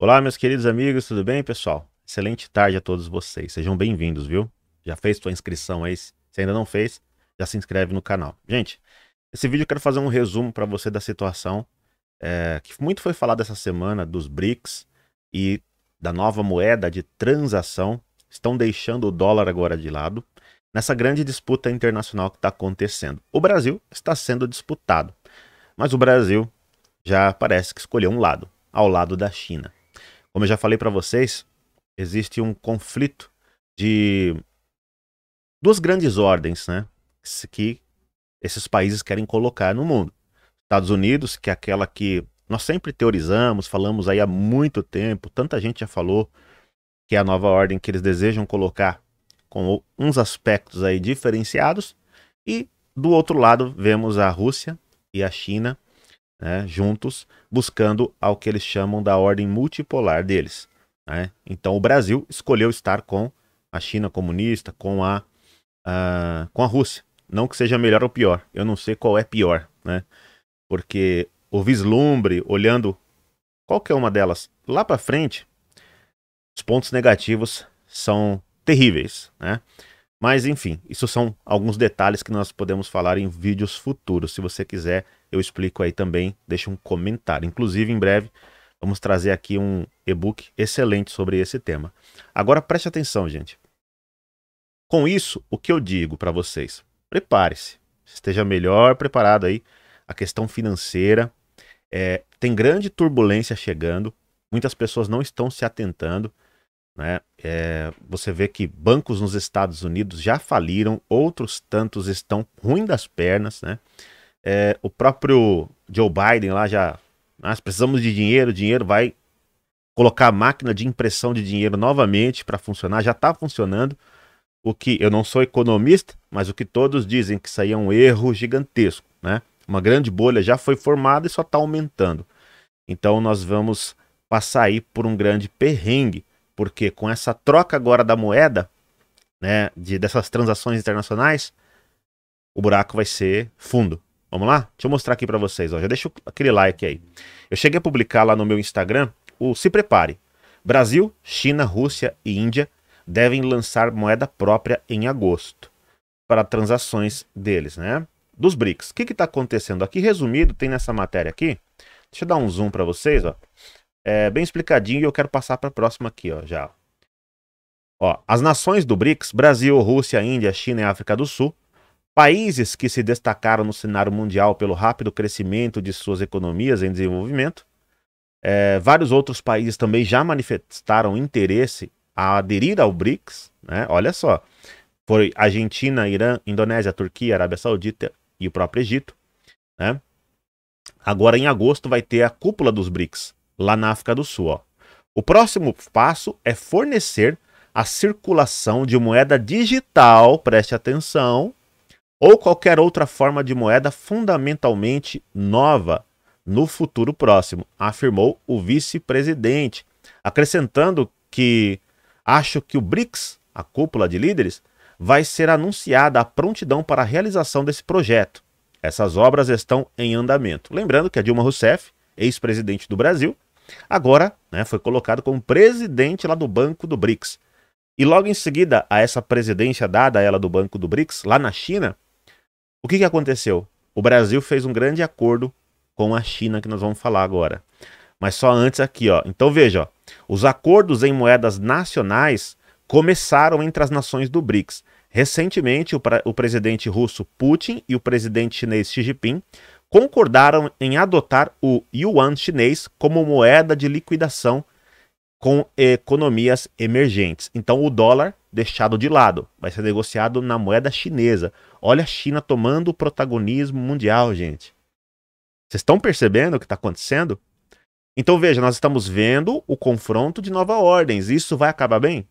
Olá, meus queridos amigos, tudo bem, pessoal? Excelente tarde a todos vocês. Sejam bem-vindos, viu? Já fez sua inscrição aí? Se ainda não fez, já se inscreve no canal. Gente, esse vídeo eu quero fazer um resumo para você da situação é, que muito foi falado essa semana dos BRICS e da nova moeda de transação. Estão deixando o dólar agora de lado nessa grande disputa internacional que está acontecendo. O Brasil está sendo disputado, mas o Brasil já parece que escolheu um lado, ao lado da China. Como eu já falei para vocês, existe um conflito de duas grandes ordens, né? Que esses países querem colocar no mundo. Estados Unidos, que é aquela que nós sempre teorizamos, falamos aí há muito tempo, tanta gente já falou que é a nova ordem que eles desejam colocar com uns aspectos aí diferenciados. E do outro lado, vemos a Rússia e a China né, juntos, buscando ao que eles chamam da ordem multipolar deles. Né? Então o Brasil escolheu estar com a China comunista, com a, a, com a Rússia. Não que seja melhor ou pior, eu não sei qual é pior, né? Porque o vislumbre, olhando qualquer é uma delas lá para frente, os pontos negativos são terríveis, né? Mas enfim, isso são alguns detalhes que nós podemos falar em vídeos futuros. Se você quiser, eu explico aí também, deixa um comentário. Inclusive, em breve, vamos trazer aqui um e-book excelente sobre esse tema. Agora preste atenção, gente. Com isso, o que eu digo para vocês? Prepare-se, esteja melhor preparado aí. A questão financeira é, tem grande turbulência chegando, muitas pessoas não estão se atentando. Né? É, você vê que bancos nos Estados Unidos já faliram, outros tantos estão ruim das pernas, né? É, o próprio Joe Biden lá já. Nós ah, precisamos de dinheiro, dinheiro vai colocar a máquina de impressão de dinheiro novamente para funcionar, já está funcionando. O que eu não sou economista, mas o que todos dizem que isso aí é um erro gigantesco, né? Uma grande bolha já foi formada e só está aumentando. Então nós vamos passar aí por um grande perrengue porque com essa troca agora da moeda, né, de, dessas transações internacionais, o buraco vai ser fundo. Vamos lá? Deixa eu mostrar aqui para vocês. Ó. Já deixa aquele like aí. Eu cheguei a publicar lá no meu Instagram o Se Prepare. Brasil, China, Rússia e Índia devem lançar moeda própria em agosto para transações deles, né? Dos BRICS. O que está acontecendo aqui? Resumido, tem nessa matéria aqui. Deixa eu dar um zoom para vocês. Ó é, bem explicadinho e eu quero passar para a próxima aqui, ó, já. Ó, as nações do BRICS, Brasil, Rússia, Índia, China e África do Sul, países que se destacaram no cenário mundial pelo rápido crescimento de suas economias em desenvolvimento, é, vários outros países também já manifestaram interesse a aderir ao BRICS, né? Olha só, foi Argentina, Irã, Indonésia, Turquia, Arábia Saudita e o próprio Egito, né? Agora em agosto vai ter a cúpula dos BRICS, lá na África do Sul. Ó. O próximo passo é fornecer a circulação de moeda digital, preste atenção, ou qualquer outra forma de moeda fundamentalmente nova no futuro próximo, afirmou o vice-presidente, acrescentando que acho que o BRICS, a cúpula de líderes, vai ser anunciada a prontidão para a realização desse projeto. Essas obras estão em andamento. Lembrando que a Dilma Rousseff, ex-presidente do Brasil, Agora, né, foi colocado como presidente lá do Banco do BRICS. E logo em seguida a essa presidência dada a ela do Banco do BRICS, lá na China, o que, que aconteceu? O Brasil fez um grande acordo com a China, que nós vamos falar agora. Mas só antes aqui, ó. Então veja, ó. os acordos em moedas nacionais começaram entre as nações do BRICS. Recentemente, o, o presidente russo Putin e o presidente chinês Xi Jinping concordaram em adotar o yuan chinês como moeda de liquidação com economias emergentes. Então, o dólar deixado de lado vai ser negociado na moeda chinesa. Olha a China tomando o protagonismo mundial, gente. Vocês estão percebendo o que está acontecendo? Então, veja, nós estamos vendo o confronto de novas ordens. Isso vai acabar bem?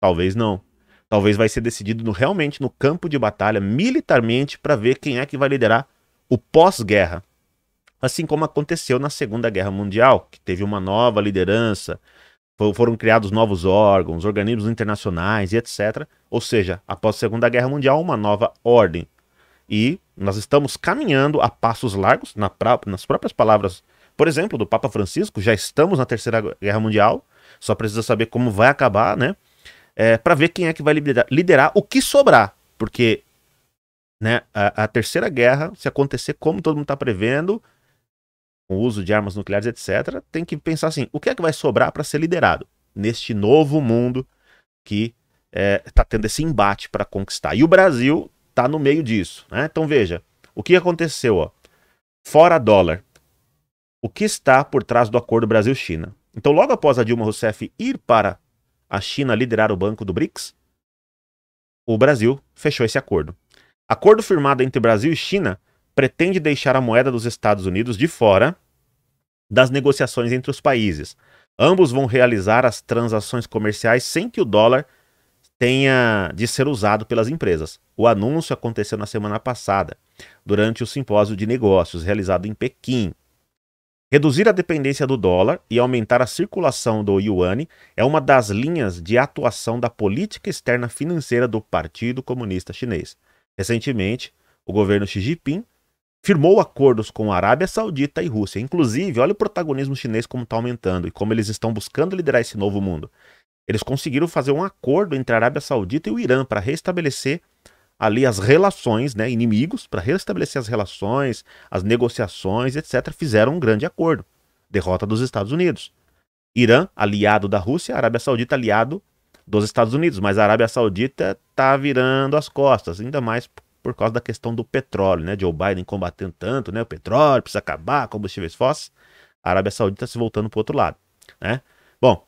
Talvez não. Talvez vai ser decidido no, realmente no campo de batalha, militarmente, para ver quem é que vai liderar o pós-guerra, assim como aconteceu na Segunda Guerra Mundial, que teve uma nova liderança, foram criados novos órgãos, organismos internacionais e etc. Ou seja, após a Segunda Guerra Mundial, uma nova ordem. E nós estamos caminhando a passos largos, na pra... nas próprias palavras, por exemplo, do Papa Francisco, já estamos na Terceira Guerra Mundial, só precisa saber como vai acabar, né? É, para ver quem é que vai liderar, liderar o que sobrar, porque né, a, a terceira guerra, se acontecer como todo mundo está prevendo, com o uso de armas nucleares, etc., tem que pensar assim: o que é que vai sobrar para ser liderado neste novo mundo que está é, tá tendo esse embate para conquistar? E o Brasil está no meio disso. Né? Então veja: o que aconteceu? Ó, fora dólar. O que está por trás do acordo Brasil-China? Então, logo após a Dilma Rousseff ir para a China liderar o banco do BRICS, o Brasil fechou esse acordo. Acordo firmado entre Brasil e China pretende deixar a moeda dos Estados Unidos de fora das negociações entre os países. Ambos vão realizar as transações comerciais sem que o dólar tenha de ser usado pelas empresas. O anúncio aconteceu na semana passada, durante o simpósio de negócios realizado em Pequim. Reduzir a dependência do dólar e aumentar a circulação do yuan é uma das linhas de atuação da política externa financeira do Partido Comunista Chinês. Recentemente, o governo Xi Jinping firmou acordos com a Arábia Saudita e Rússia. Inclusive, olha o protagonismo chinês como está aumentando e como eles estão buscando liderar esse novo mundo. Eles conseguiram fazer um acordo entre a Arábia Saudita e o Irã para restabelecer ali as relações, né, inimigos, para restabelecer as relações, as negociações, etc. Fizeram um grande acordo. Derrota dos Estados Unidos. Irã, aliado da Rússia, Arábia Saudita, aliado dos Estados Unidos, mas a Arábia Saudita está virando as costas, ainda mais por causa da questão do petróleo, né? Joe Biden combatendo tanto, né? O petróleo precisa acabar, combustíveis fósseis. A Arábia Saudita se voltando para o outro lado, né? Bom,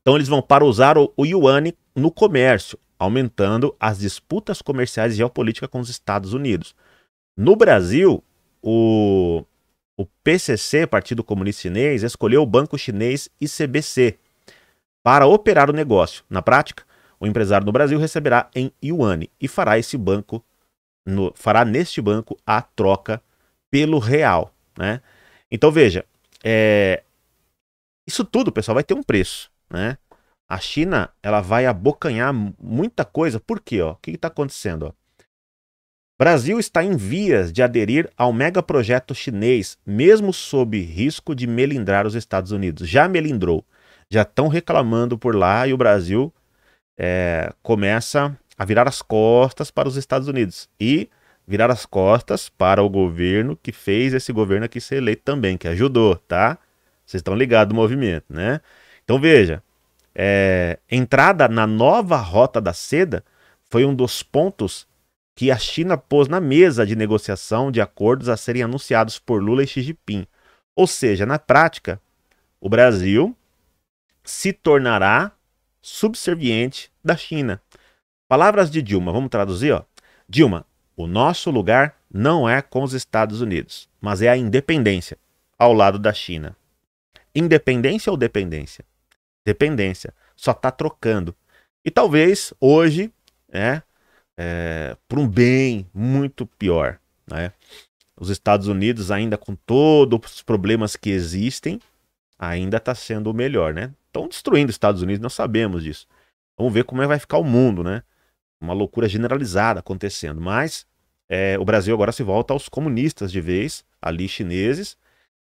então eles vão para usar o, o yuan no comércio, aumentando as disputas comerciais e geopolítica com os Estados Unidos. No Brasil, o, o PCC, Partido Comunista Chinês, escolheu o banco chinês ICBC, para operar o negócio, na prática, o empresário no Brasil receberá em yuan e fará esse banco no, fará neste banco a troca pelo real, né? Então veja, é, isso tudo, pessoal, vai ter um preço, né? A China ela vai abocanhar muita coisa. Por quê? Ó? O que está acontecendo? Ó? Brasil está em vias de aderir ao megaprojeto chinês, mesmo sob risco de melindrar os Estados Unidos. Já melindrou já estão reclamando por lá e o Brasil é, começa a virar as costas para os Estados Unidos e virar as costas para o governo que fez esse governo aqui ser eleito também, que ajudou, tá? Vocês estão ligados no movimento, né? Então veja, é, entrada na nova rota da seda foi um dos pontos que a China pôs na mesa de negociação de acordos a serem anunciados por Lula e Xi Jinping. Ou seja, na prática, o Brasil se tornará subserviente da China. Palavras de Dilma, vamos traduzir, ó. Dilma, o nosso lugar não é com os Estados Unidos, mas é a independência ao lado da China. Independência ou dependência? Dependência. Só está trocando. E talvez hoje, né, é, por um bem muito pior. Né? Os Estados Unidos, ainda com todos os problemas que existem, ainda está sendo o melhor, né? Estão destruindo os Estados Unidos, nós sabemos disso. Vamos ver como é vai ficar o mundo, né? Uma loucura generalizada acontecendo. Mas é, o Brasil agora se volta aos comunistas de vez, ali chineses,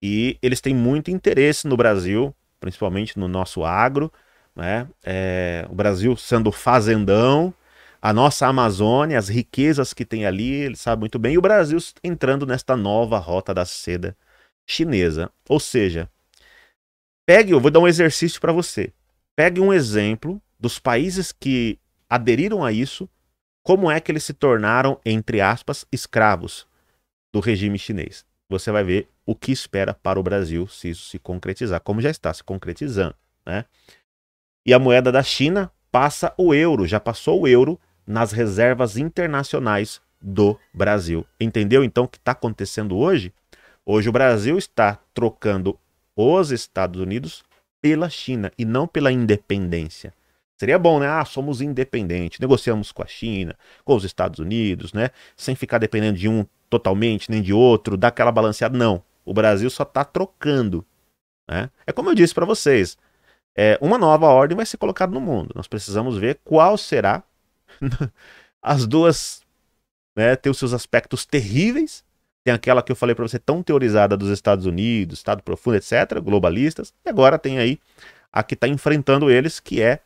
e eles têm muito interesse no Brasil, principalmente no nosso agro, né? É, o Brasil sendo fazendão, a nossa Amazônia, as riquezas que tem ali, ele sabe muito bem, e o Brasil entrando nesta nova rota da seda chinesa. Ou seja, Pegue, eu vou dar um exercício para você. Pegue um exemplo dos países que aderiram a isso, como é que eles se tornaram, entre aspas, escravos do regime chinês. Você vai ver o que espera para o Brasil se isso se concretizar, como já está se concretizando, né? E a moeda da China passa o euro, já passou o euro nas reservas internacionais do Brasil. Entendeu então o que está acontecendo hoje? Hoje o Brasil está trocando os Estados Unidos pela China e não pela independência. Seria bom, né? Ah, somos independentes, negociamos com a China, com os Estados Unidos, né? Sem ficar dependendo de um totalmente, nem de outro, dá aquela balanceada. Não, o Brasil só está trocando. Né? É como eu disse para vocês, é, uma nova ordem vai ser colocada no mundo. Nós precisamos ver qual será. As duas né, têm os seus aspectos terríveis, tem aquela que eu falei para você tão teorizada dos Estados Unidos, Estado profundo, etc., globalistas. E agora tem aí a que está enfrentando eles, que é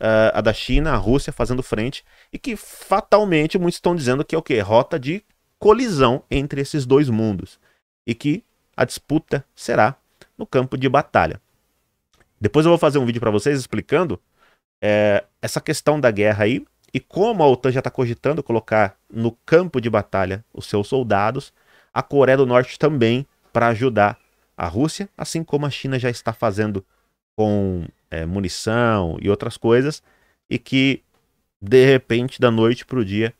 uh, a da China, a Rússia fazendo frente, e que fatalmente muitos estão dizendo que é o quê? Rota de colisão entre esses dois mundos. E que a disputa será no campo de batalha. Depois eu vou fazer um vídeo para vocês explicando é, essa questão da guerra aí e como a OTAN já está cogitando colocar no campo de batalha os seus soldados a Coreia do Norte também para ajudar a Rússia, assim como a China já está fazendo com é, munição e outras coisas, e que de repente, da noite para o dia,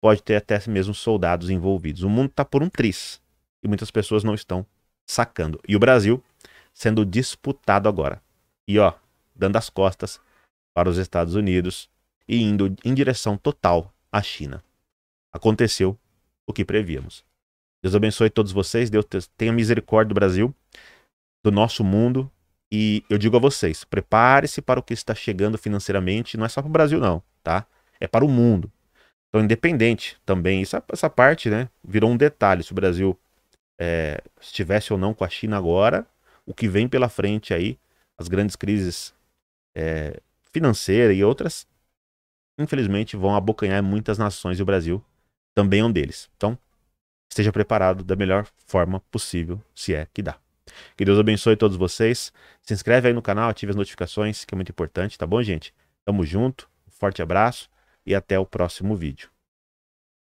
pode ter até mesmo soldados envolvidos. O mundo está por um tris e muitas pessoas não estão sacando. E o Brasil sendo disputado agora. E ó, dando as costas para os Estados Unidos e indo em direção total à China. Aconteceu o que prevíamos. Deus abençoe todos vocês. Deus tenha misericórdia do Brasil, do nosso mundo. E eu digo a vocês: prepare-se para o que está chegando financeiramente. Não é só para o Brasil, não, tá? É para o mundo. Então, independente também. Essa, essa parte, né? Virou um detalhe. Se o Brasil é, estivesse ou não com a China agora, o que vem pela frente aí, as grandes crises é, financeira e outras, infelizmente, vão abocanhar muitas nações e o Brasil também é um deles. Então, esteja preparado da melhor forma possível, se é que dá. Que Deus abençoe todos vocês. Se inscreve aí no canal, ative as notificações, que é muito importante, tá bom, gente? Tamo junto, um forte abraço e até o próximo vídeo.